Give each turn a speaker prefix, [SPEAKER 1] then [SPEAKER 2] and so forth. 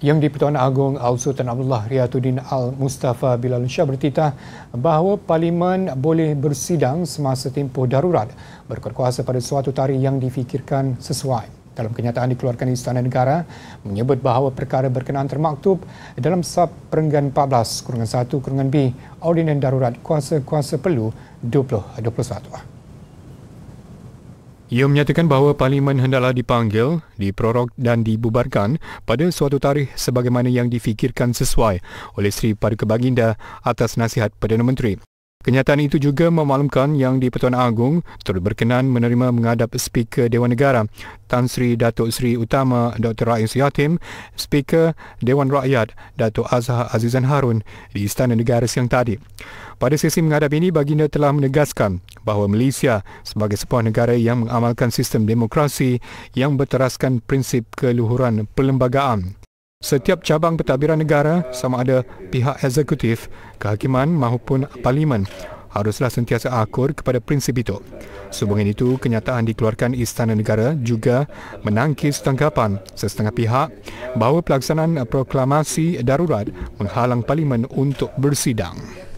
[SPEAKER 1] Yang di-Pertuan Agong Al-Sultan Abdullah Riyatuddin Al-Mustafa Bilal Shah bertitah bahawa Parlimen boleh bersidang semasa tempoh darurat berkuasa pada suatu tarikh yang difikirkan sesuai. Dalam kenyataan dikeluarkan di Istana Negara menyebut bahawa perkara berkenaan termaktub dalam Sub Perenggan 14 kurungan 1 kurungan B Ordinan Darurat Kuasa-Kuasa Perlu 2021. Ia menyatakan bahawa parlimen hendaklah dipanggil, diprorok dan dibubarkan pada suatu tarikh sebagaimana yang difikirkan sesuai oleh Sri Paduka Baginda atas nasihat Perdana Menteri. Kenyataan itu juga memaklumkan yang di-Pertuan Agung turut berkenan menerima menghadap Speaker Dewan Negara Tan Sri Datuk Sri Utama Dr. Rais Yatim, Speaker Dewan Rakyat Datuk Azhar Azizan Harun di Istana Negara siang tadi. Pada sesi menghadap ini, Baginda telah menegaskan bahawa Malaysia sebagai sebuah negara yang mengamalkan sistem demokrasi yang berteraskan prinsip keluhuran perlembagaan. Setiap cabang pentadbiran negara sama ada pihak eksekutif, kehakiman maupun parlimen haruslah sentiasa akur kepada prinsip itu. Sehubungan itu, kenyataan dikeluarkan Istana Negara juga menangkis tanggapan sesetengah pihak bahawa pelaksanaan proklamasi darurat menghalang parlimen untuk bersidang.